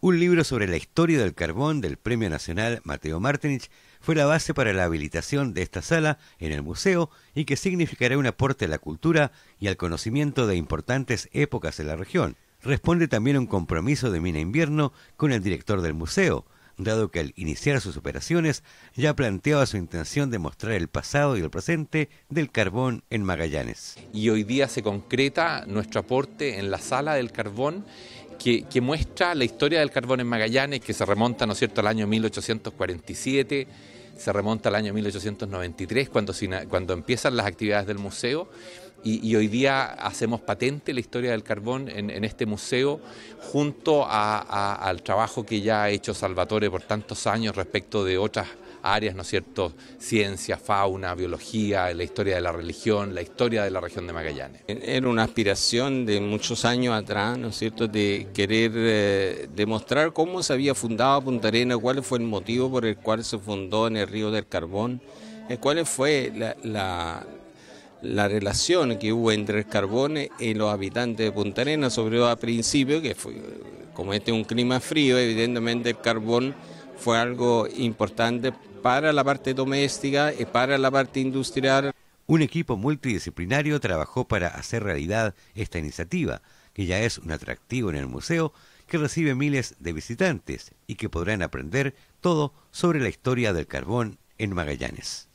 Un libro sobre la historia del carbón del Premio Nacional Mateo Martinich fue la base para la habilitación de esta sala en el museo y que significará un aporte a la cultura y al conocimiento de importantes épocas de la región. Responde también a un compromiso de Mina Invierno con el director del museo, dado que al iniciar sus operaciones ya planteaba su intención de mostrar el pasado y el presente del carbón en Magallanes. Y hoy día se concreta nuestro aporte en la sala del carbón que, muestra la historia del carbón en Magallanes, que se remonta, ¿no cierto?, al año 1847, se remonta al año 1893, cuando, cuando empiezan las actividades del museo. Y, hoy día hacemos patente la historia del carbón en, este museo junto al trabajo que ya ha hecho Salvatore por tantos años respecto de otras áreas, ¿no es cierto? Ciencia, fauna, biología, la historia de la religión, la historia de la región de Magallanes. E-, era una aspiración de muchos años atrás, ¿no es cierto?, de querer eh, demostrar cómo se había fundado Punta Arena, cuál fue el motivo por el cual se fundó en el Río del Carbón, eh, cuál fue la la relación que hubo entre el carbón y los habitantes de Punta Arenas, sobre todo a principio, que fue, como este un clima frío, evidentemente el carbón fue algo importante para la parte doméstica y para la parte industrial. Un equipo multidisciplinario trabajó para hacer realidad esta iniciativa, que ya es un atractivo en el museo que recibe miles de visitantes y que podrán aprender todo sobre la historia del carbón en Magallanes.